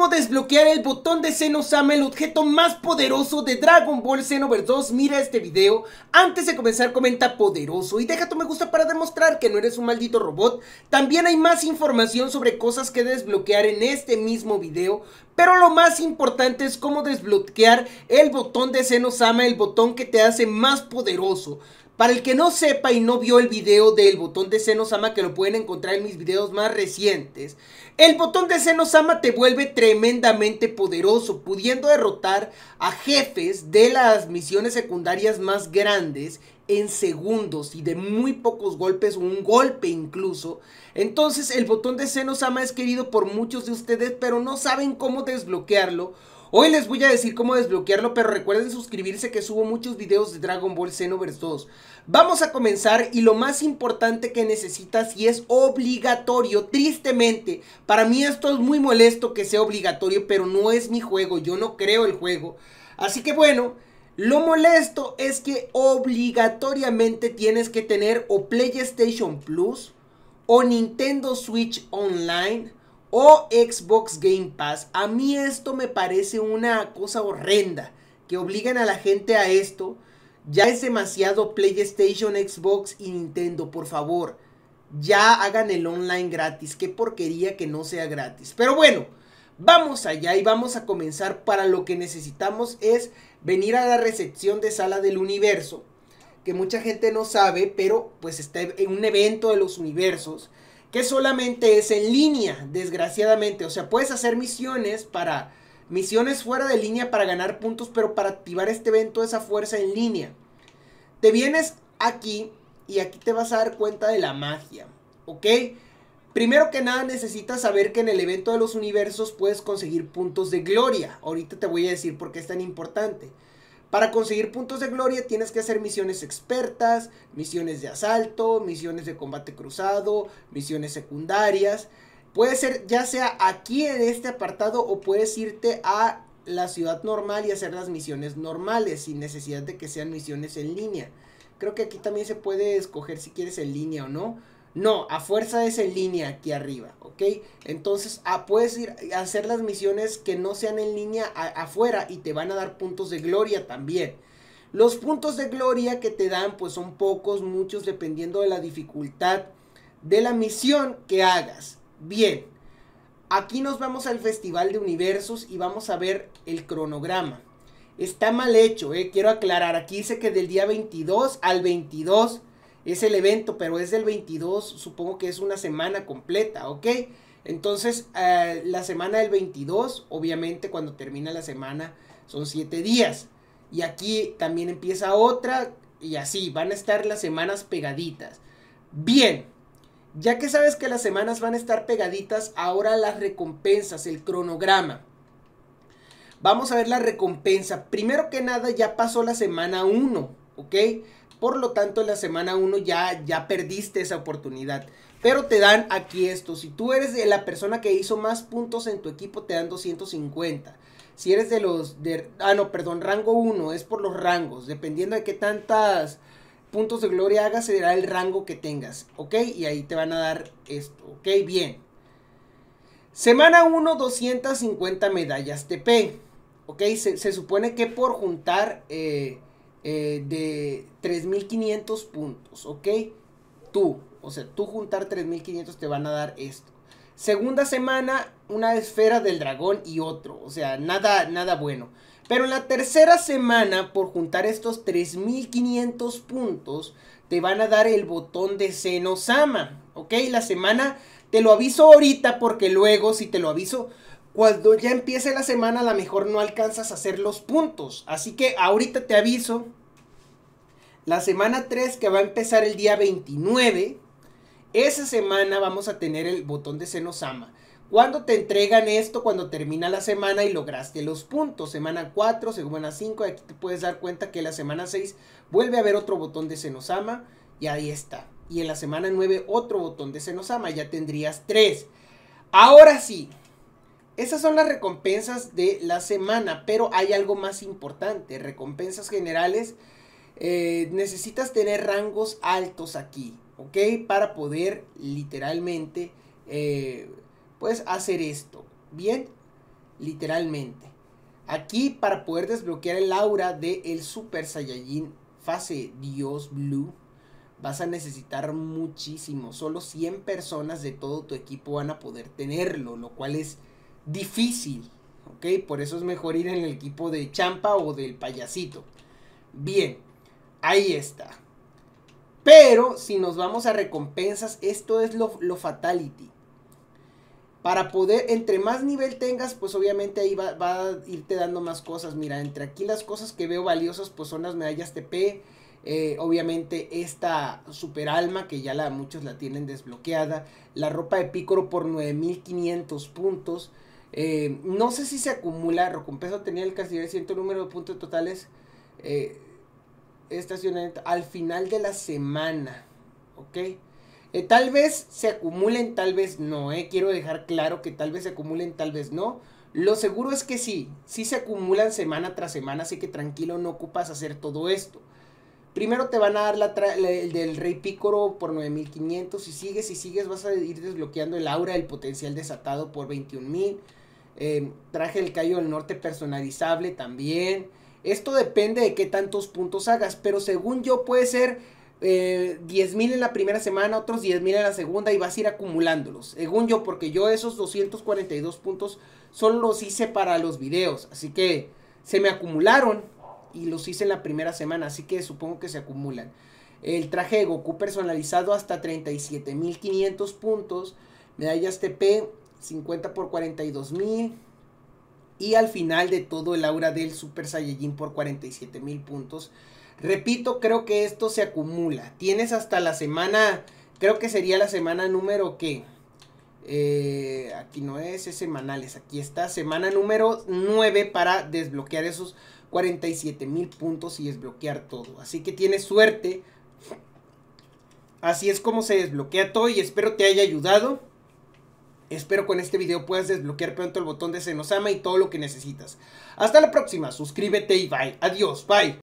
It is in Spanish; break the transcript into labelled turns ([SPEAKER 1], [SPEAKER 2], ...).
[SPEAKER 1] cómo desbloquear el botón de Xenosama, el objeto más poderoso de Dragon Ball Xenoverse 2, mira este video. Antes de comenzar comenta poderoso y deja tu me gusta para demostrar que no eres un maldito robot. También hay más información sobre cosas que desbloquear en este mismo video. Pero lo más importante es cómo desbloquear el botón de Xenosama, el botón que te hace más poderoso. Para el que no sepa y no vio el video del botón de ama que lo pueden encontrar en mis videos más recientes, el botón de Senosama te vuelve tremendamente poderoso, pudiendo derrotar a jefes de las misiones secundarias más grandes en segundos y de muy pocos golpes o un golpe incluso. Entonces el botón de ama es querido por muchos de ustedes, pero no saben cómo desbloquearlo Hoy les voy a decir cómo desbloquearlo, pero recuerden suscribirse que subo muchos videos de Dragon Ball Xenoverse 2. Vamos a comenzar y lo más importante que necesitas y es obligatorio, tristemente, para mí esto es muy molesto que sea obligatorio, pero no es mi juego, yo no creo el juego. Así que bueno, lo molesto es que obligatoriamente tienes que tener o PlayStation Plus o Nintendo Switch Online o Xbox Game Pass. A mí esto me parece una cosa horrenda, que obliguen a la gente a esto. Ya es demasiado PlayStation, Xbox y Nintendo, por favor. Ya hagan el online gratis. Qué porquería que no sea gratis. Pero bueno, vamos allá y vamos a comenzar. Para lo que necesitamos es venir a la recepción de Sala del Universo. Que mucha gente no sabe, pero pues está en un evento de los universos que solamente es en línea, desgraciadamente. O sea, puedes hacer misiones para misiones fuera de línea para ganar puntos, pero para activar este evento esa fuerza en línea. Te vienes aquí y aquí te vas a dar cuenta de la magia, ¿ok? Primero que nada necesitas saber que en el evento de los universos puedes conseguir puntos de gloria. Ahorita te voy a decir por qué es tan importante. Para conseguir puntos de gloria tienes que hacer misiones expertas, misiones de asalto, misiones de combate cruzado, misiones secundarias. Puede ser ya sea aquí en este apartado o puedes irte a la ciudad normal y hacer las misiones normales sin necesidad de que sean misiones en línea. Creo que aquí también se puede escoger si quieres en línea o no. No, a fuerza es en línea aquí arriba, ¿ok? Entonces, ah, puedes ir a hacer las misiones que no sean en línea afuera y te van a dar puntos de gloria también. Los puntos de gloria que te dan, pues son pocos, muchos, dependiendo de la dificultad de la misión que hagas. Bien, aquí nos vamos al Festival de Universos y vamos a ver el cronograma. Está mal hecho, eh, quiero aclarar, aquí dice que del día 22 al 22 es el evento, pero es del 22, supongo que es una semana completa, ¿ok? Entonces, eh, la semana del 22, obviamente cuando termina la semana son 7 días. Y aquí también empieza otra y así, van a estar las semanas pegaditas. Bien, ya que sabes que las semanas van a estar pegaditas, ahora las recompensas, el cronograma. Vamos a ver la recompensa. Primero que nada, ya pasó la semana 1, ¿ok? Por lo tanto, en la semana 1 ya, ya perdiste esa oportunidad. Pero te dan aquí esto. Si tú eres de la persona que hizo más puntos en tu equipo, te dan 250. Si eres de los... De, ah, no, perdón, rango 1. Es por los rangos. Dependiendo de qué tantas puntos de gloria hagas, será el rango que tengas. ¿Ok? Y ahí te van a dar esto. ¿Ok? Bien. Semana 1, 250 medallas TP. ¿Ok? Se, supone que por juntar... Eh, eh, de 3.500 puntos, ¿ok? Tú, o sea, tú juntar 3.500 te van a dar esto. Segunda semana, una esfera del dragón y otro, o sea, nada, nada bueno. Pero en la tercera semana, por juntar estos 3.500 puntos, te van a dar el botón de Senosama, ¿ok? La semana, te lo aviso ahorita porque luego, si te lo aviso, cuando ya empiece la semana a lo mejor no alcanzas a hacer los puntos. Así que ahorita te aviso, la semana 3 que va a empezar el día 29, esa semana vamos a tener el botón de Senosama. Cuando te entregan esto? Cuando termina la semana y lograste los puntos. Semana 4, semana 5, aquí te puedes dar cuenta que la semana 6 vuelve a haber otro botón de Senosama y ahí está. Y en la semana 9 otro botón de Senosama, ya tendrías 3. Ahora sí, esas son las recompensas de la semana, pero hay algo más importante. Recompensas generales. Eh, necesitas tener rangos altos aquí, ¿ok? Para poder literalmente, eh, pues hacer esto, ¿bien? Literalmente. Aquí para poder desbloquear el aura de el Super Saiyajin fase Dios Blue, vas a necesitar muchísimo. Solo 100 personas de todo tu equipo van a poder tenerlo, lo cual es difícil, ¿ok? Por eso es mejor ir en el equipo de Champa o del payasito. Bien, ahí está. Pero si nos vamos a recompensas, esto es lo, fatality. Para poder, entre más nivel tengas, pues obviamente ahí va, a irte dando más cosas. Mira, entre aquí las cosas que veo valiosas, pues son las medallas TP. Eh, obviamente esta super alma que ya la, muchos la tienen desbloqueada. La ropa de Pícoro por 9500 puntos. Eh, no sé si se acumula, Recompensa tenía el de cierto número de puntos totales eh, al final de la semana, ¿ok? Eh, tal vez se acumulen, tal vez no, Quiero dejar claro que tal vez se acumulen, tal vez no. Lo seguro es que sí, sí se acumulan semana tras semana, así que tranquilo, no ocupas hacer todo esto. Primero te van a dar la, el del Rey Pícoro por 9500. Si sigues y si sigues, vas a ir desbloqueando el aura, el potencial desatado por 21000. Em, traje el Cayo del Norte personalizable también. Esto depende de qué tantos puntos hagas, pero según yo puede ser 10.000 eh, en la primera semana, otros 10.000 en la segunda y vas a ir acumulándolos. Según yo, porque yo esos 242 puntos solo los hice para los videos, así que se me acumularon y los hice en la primera semana, así que supongo que se acumulan. El traje de Goku personalizado hasta 37.500 puntos. Medallas TP 50 por 42.000. Y al final de todo el aura del Super Saiyajin por 47.000 puntos. Repito, creo que esto se acumula. Tienes hasta la semana, creo que sería la semana número que... Eh, aquí no es, es semanales. Aquí está, semana número 9 para desbloquear esos 47 mil puntos y desbloquear todo. Así que tienes suerte. Así es como se desbloquea todo y espero te haya ayudado. Espero con este video puedas desbloquear pronto el botón de Senosama y todo lo que necesitas. Hasta la próxima, suscríbete y bye. Adiós, bye.